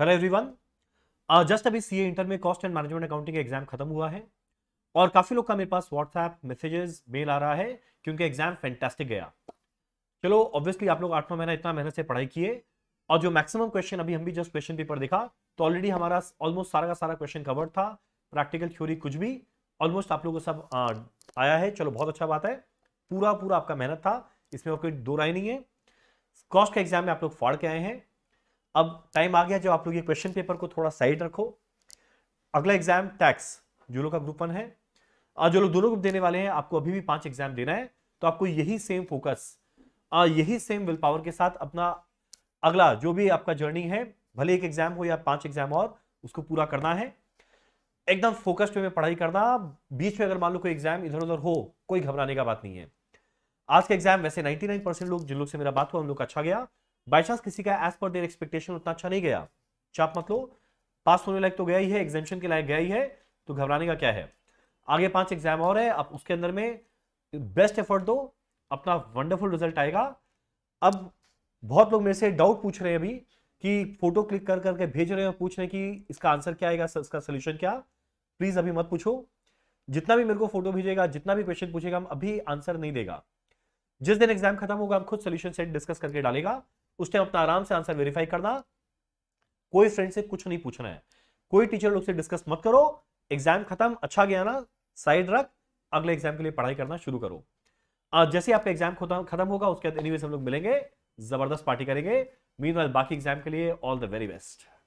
hello everyone just अभी CA inter में cost and management accounting का एग्जाम खत्म हुआ है और काफी लोग का मेरे पास व्हाट्सएप मैसेजेस मेल आ रहा है कि उनका एग्जाम फैंटेस्टिक गया चलो ऑब्वियसली आप लोग नौ महीना इतना मेहनत से पढ़ाई किए और जो मैक्सिमम क्वेश्चन अभी हम भी जस्ट क्वेश्चन पेपर देखा तो ऑलरेडी हमारा ऑलमोस्ट सारा का सारा क्वेश्चन कवर था प्रैक्टिकल थ्योरी कुछ भी ऑलमोस्ट आप लोगों को सब आ, uh, आया है चलो बहुत अच्छा बात है पूरा पूरा आपका मेहनत था इसमें और कोई दो राय नहीं है कॉस्ट का एग्जाम में आप लोग फाड़ के आए हैं अब टाइम आ गया जब आप लोग ये क्वेश्चन पेपर को थोड़ा साइड रखो अगला एग्जाम टैक्स जो लोग का ग्रुप वन है और जो लोग दोनों ग्रुप देने वाले हैं आपको अभी भी पांच एग्जाम देना है तो आपको यही सेम फोकस यही सेम विल पावर के साथ अपना अगला जो भी आपका जर्नी है भले एक एग्जाम हो या पांच एग्जाम और उसको पूरा करना है एकदम फोकस्ड वे में पढ़ाई करना बीच में अगर मान लो कोई एग्जाम इधर उधर हो कोई घबराने का बात नहीं है आज का एग्जाम वैसे 99 परसेंट लोग जिन लोग से मेरा बात हुआ उन लोग अच्छा गया बाई चांस किसी का एज पर देर एक्सपेक्टेशन उतना अच्छा नहीं गया चाप मत लो पास होने लायक तो गया ही है एग्जामेशन के लायक गया ही है तो घबराने का क्या है आगे पांच एग्जाम और है अब उसके अंदर में बेस्ट एफर्ट दो अपना वंडरफुल रिजल्ट आएगा अब बहुत लोग मेरे से डाउट पूछ रहे हैं अभी कि फोटो क्लिक कर करके भेज रहे हैं पूछ रहे हैं कि इसका आंसर क्या आएगा इसका सोल्यूशन क्या प्लीज अभी मत पूछो जितना भी मेरे को फोटो भेजेगा जितना भी क्वेश्चन पूछेगा हम अभी आंसर नहीं देगा जिस दिन एग्जाम खत्म होगा हम खुद सोल्यूशन सेट डिस्कस करके डालेगा उस टाइम अपना आराम से आंसर वेरीफाई करना कोई फ्रेंड से कुछ नहीं पूछना है कोई टीचर लोग से डिस्कस मत करो एग्जाम खत्म अच्छा गया ना साइड रख अगले एग्जाम के लिए पढ़ाई करना शुरू करो जैसे आपका एग्जाम खत्म होगा उसके बाद एनीवेज हम लोग मिलेंगे जबरदस्त पार्टी करेंगे मीन बाकी एग्जाम के लिए ऑल द वेरी बेस्ट